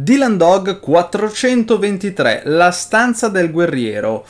Dylan Dog 423, La stanza del guerriero.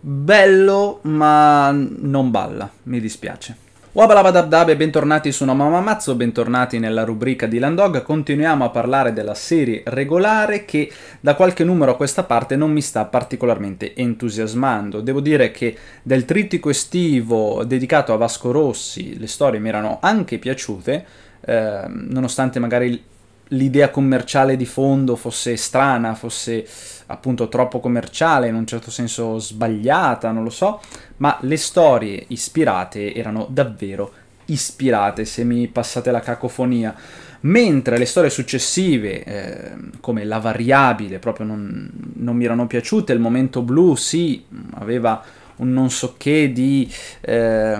Bello, ma non balla, mi dispiace. Wabalabadabdab e bentornati su No Mama Mazzo, bentornati nella rubrica Dylan Dog. Continuiamo a parlare della serie regolare che da qualche numero a questa parte non mi sta particolarmente entusiasmando. Devo dire che del trittico estivo dedicato a Vasco Rossi le storie mi erano anche piaciute, eh, nonostante magari l'idea commerciale di fondo fosse strana, fosse appunto troppo commerciale, in un certo senso sbagliata, non lo so, ma le storie ispirate erano davvero ispirate, se mi passate la cacofonia. Mentre le storie successive, eh, come La Variabile, proprio non, non, mi erano piaciute, Il Momento Blu sì, aveva un non so che di... Eh,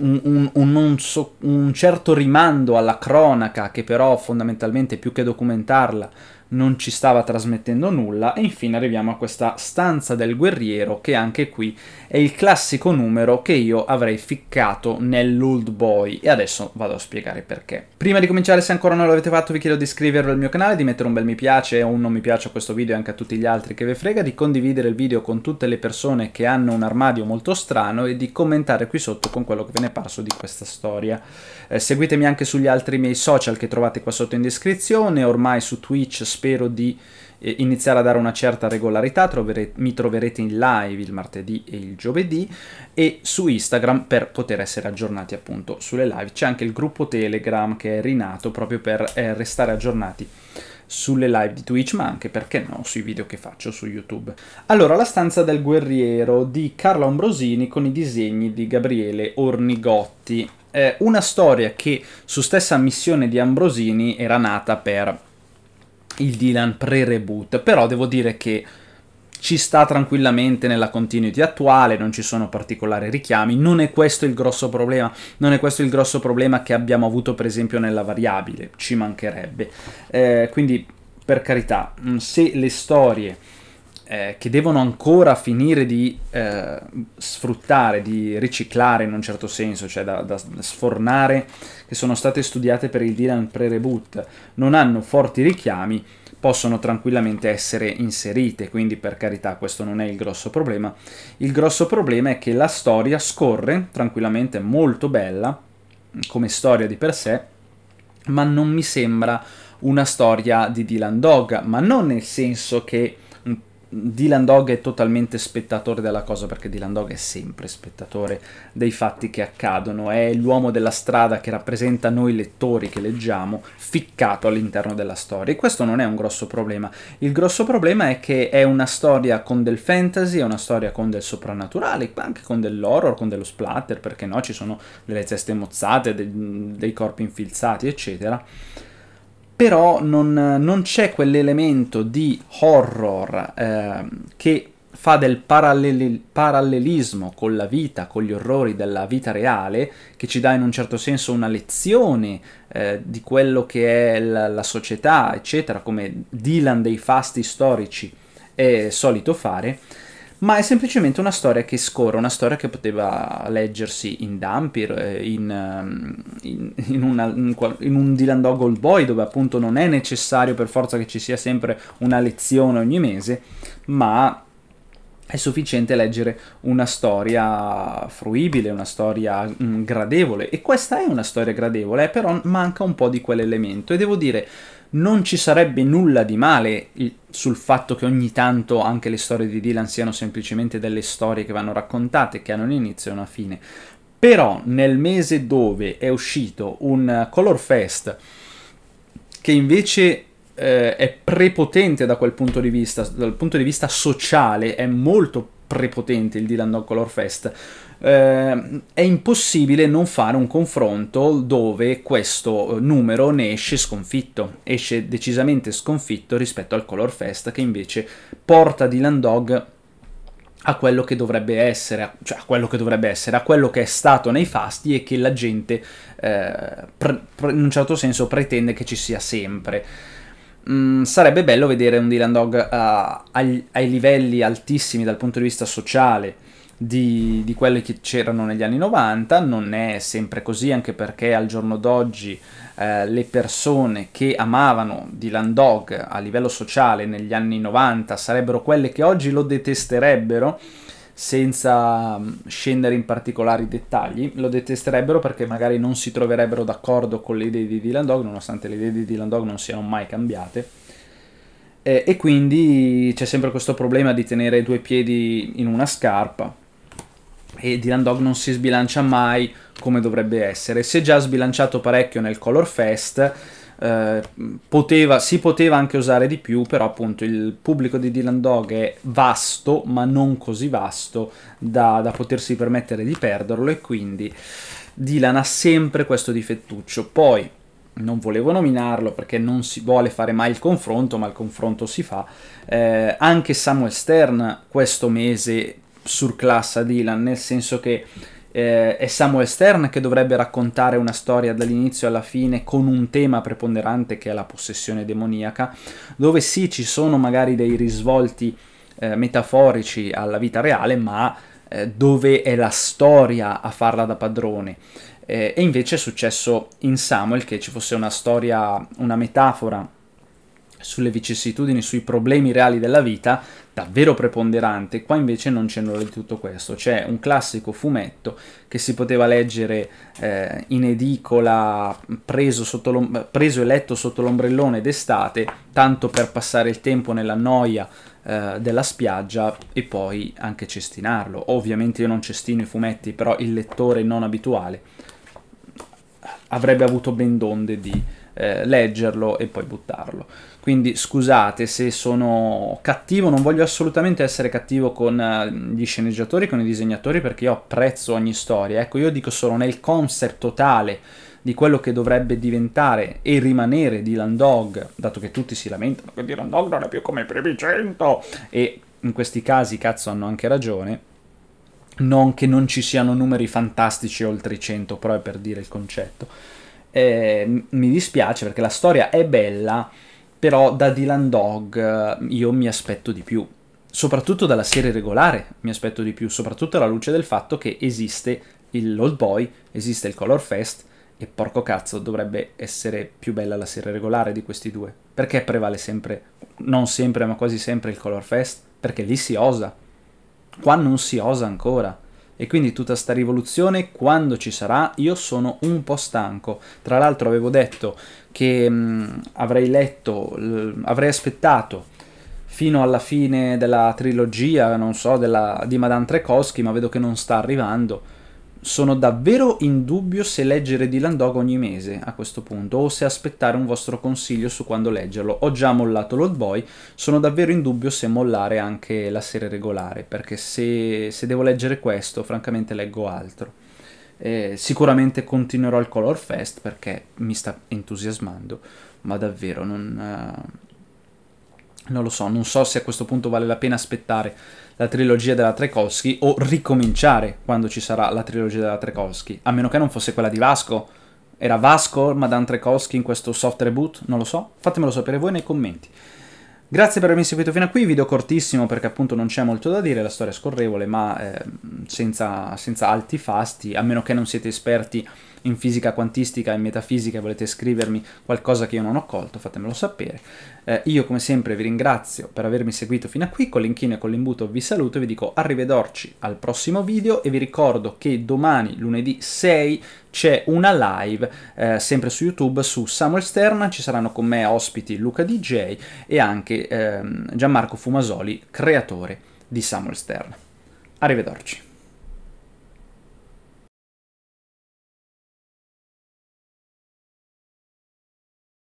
un, un, un, so, un certo rimando alla cronaca, che però fondamentalmente più che documentarla non ci stava trasmettendo nulla e infine arriviamo a questa stanza del guerriero che anche qui è il classico numero che io avrei ficcato nell'old boy e adesso vado a spiegare perché. Prima di cominciare se ancora non l'avete fatto vi chiedo di iscrivervi al mio canale, di mettere un bel mi piace o un non mi piace a questo video e anche a tutti gli altri che ve frega, di condividere il video con tutte le persone che hanno un armadio molto strano e di commentare qui sotto con quello che ve ne è parso di questa storia. Eh, seguitemi anche sugli altri miei social che trovate qua sotto in descrizione, ormai su Twitch, spero di eh, iniziare a dare una certa regolarità, Trovere mi troverete in live il martedì e il giovedì e su Instagram per poter essere aggiornati appunto sulle live. C'è anche il gruppo Telegram che è rinato proprio per eh, restare aggiornati sulle live di Twitch, ma anche perché no, sui video che faccio su YouTube. Allora, La stanza del guerriero di Carlo Ambrosini con i disegni di Gabriele Ornigotti. Eh, una storia che su stessa missione di Ambrosini era nata per il Dylan pre-reboot, però devo dire che ci sta tranquillamente nella continuity attuale, non ci sono particolari richiami, non è questo il grosso problema, non è questo il grosso problema che abbiamo avuto per esempio nella variabile, ci mancherebbe. Eh, quindi per carità, mm, se le storie eh, che devono ancora finire di eh, sfruttare, di riciclare in un certo senso, cioè da, da sfornare, che sono state studiate per il Dylan pre-reboot, non hanno forti richiami, possono tranquillamente essere inserite, quindi per carità questo non è il grosso problema. Il grosso problema è che la storia scorre tranquillamente molto bella come storia di per sé, ma non mi sembra una storia di Dylan Dog, ma non nel senso che Dylan Dog è totalmente spettatore della cosa perché Dylan Dog è sempre spettatore dei fatti che accadono, è l'uomo della strada che rappresenta noi lettori che leggiamo ficcato all'interno della storia e questo non è un grosso problema, il grosso problema è che è una storia con del fantasy, è una storia con del soprannaturale, anche con dell'horror, con dello splatter, perché no, ci sono delle teste mozzate, dei, dei corpi infilzati eccetera però non, non c'è quell'elemento di horror eh, che fa del parallel parallelismo con la vita, con gli orrori della vita reale, che ci dà in un certo senso una lezione eh, di quello che è la, la società, eccetera, come Dylan dei fasti storici è solito fare, ma è semplicemente una storia che scorre, una storia che poteva leggersi in Dampir, eh, ehm, in, in, in, in un Dylan Dog Old Boy, dove appunto non è necessario per forza che ci sia sempre una lezione ogni mese, ma è sufficiente leggere una storia fruibile, una storia mm, gradevole e questa è una storia gradevole, eh, però manca un po' di quell'elemento e devo dire non ci sarebbe nulla di male sul fatto che ogni tanto anche le storie di Dylan siano semplicemente delle storie che vanno raccontate, che hanno un inizio e una fine. Però nel mese dove è uscito un Color Fest che invece eh, è prepotente da quel punto di vista, dal punto di vista sociale, è molto prepotente il Dylan Dog Color Fest, eh, è impossibile non fare un confronto dove questo eh, numero ne esce sconfitto, esce decisamente sconfitto rispetto al Color Fest che invece porta Dylan Dog a quello che dovrebbe essere, cioè a quello che dovrebbe essere, a quello che è stato nei fasti e che la gente eh, in un certo senso pretende che ci sia sempre. Mm, sarebbe bello vedere un Dylan Dog uh, eh, ai, ai, livelli altissimi dal punto di vista sociale di, di, quelli che c'erano negli anni 90, non è sempre così anche perché al giorno d'oggi eh, le persone che amavano Dylan Dog a livello sociale negli anni 90 sarebbero quelle che oggi lo detesterebbero senza mm, scendere in particolari dettagli, lo detesterebbero perché magari non si troverebbero d'accordo con le idee di Dylan Dog, nonostante le idee di Dylan Dog non siano mai cambiate. Eh, e quindi c'è sempre questo problema di tenere due piedi in una scarpa. E Dylan Dog non si sbilancia mai come dovrebbe essere. Si è già sbilanciato parecchio nel Color Fest eh, poteva, si poteva anche usare di più, però appunto il pubblico di Dylan Dog è vasto, ma non così vasto da, da potersi permettere di perderlo e quindi Dylan ha sempre questo difettuccio. Poi non volevo nominarlo perché non si vuole fare mai il confronto, ma il confronto si fa. Eh, anche Samuel Stern questo mese surclassa Dylan, nel senso che eh, è Samuel Stern che dovrebbe raccontare una storia dall'inizio alla fine con un tema preponderante che è la possessione demoniaca, dove sì ci sono magari dei risvolti eh, metaforici alla vita reale, ma eh, dove è la storia a farla da padrone. Eh, e invece è successo in Samuel che ci fosse una storia, una metafora sulle vicissitudini, sui problemi reali della vita, davvero preponderante, qua invece non c'è nulla di tutto questo, c'è un classico fumetto che si poteva leggere eh, in edicola preso, preso, e letto sotto l'ombrellone d'estate, tanto per passare il tempo nella noia eh, della spiaggia e poi anche cestinarlo. Ovviamente io non cestino i fumetti, però il lettore non abituale avrebbe avuto ben donde di eh, leggerlo e poi buttarlo. Quindi scusate se sono cattivo, non voglio assolutamente essere cattivo con eh, gli sceneggiatori, con i disegnatori, perché io apprezzo ogni storia. Ecco, io dico solo nel concept totale di quello che dovrebbe diventare e rimanere Dylan Dog, dato che tutti si lamentano che Dylan Dog non è più come i primi 100, e in questi casi cazzo hanno anche ragione, non che non ci siano numeri fantastici oltre i 100, però è per dire il concetto eh, mi dispiace perché la storia è bella, però da Dylan Dog eh, io mi aspetto di più. Soprattutto dalla serie regolare mi aspetto di più, soprattutto alla luce del fatto che esiste l'Old Boy, esiste il Color Fest e porco cazzo dovrebbe essere più bella la serie regolare di questi due. Perché prevale sempre, non sempre ma quasi sempre il Color Fest? Perché lì si osa. Qua non si osa ancora e quindi tutta sta rivoluzione, quando ci sarà, io sono un po' stanco. Tra l'altro avevo detto che mh, mm, avrei letto, l- avrei aspettato fino alla fine della trilogia, non so, della, di Madame Trekowski, ma vedo che non sta arrivando sono davvero in dubbio se leggere Dylan Dog ogni mese a questo punto o se aspettare un vostro consiglio su quando leggerlo. Ho già mollato l'Old Boy, sono davvero in dubbio se mollare anche la serie regolare perché se, se devo leggere questo francamente leggo altro. Eh, sicuramente continuerò il Color Fest perché mi sta entusiasmando, ma davvero non, eh, non lo so, non so se a questo punto vale la pena aspettare la trilogia della Trekowski o ricominciare quando ci sarà la trilogia della Trekowski, a meno che non fosse quella di Vasco. Era Vasco Madame Trekowski in questo soft reboot? Non lo so, fatemelo sapere voi nei commenti. Grazie per avermi seguito fino a qui, video cortissimo perché appunto non c'è molto da dire, la storia è scorrevole ma eh, senza, senza alti fasti, a meno che non siete esperti in fisica quantistica e metafisica e volete scrivermi qualcosa che io non ho colto, fatemelo sapere. Eh, io come sempre vi ringrazio per avermi seguito fino a qui, con l'inchino e con l'imbuto vi saluto e vi dico arrivederci al prossimo video e vi ricordo che domani, lunedì 6, c'è una live eh, sempre su YouTube su Samuel Stern, ci saranno con me ospiti Luca DJ e anche ehm, Gianmarco Fumasoli, creatore di Samuel Stern. Arrivederci.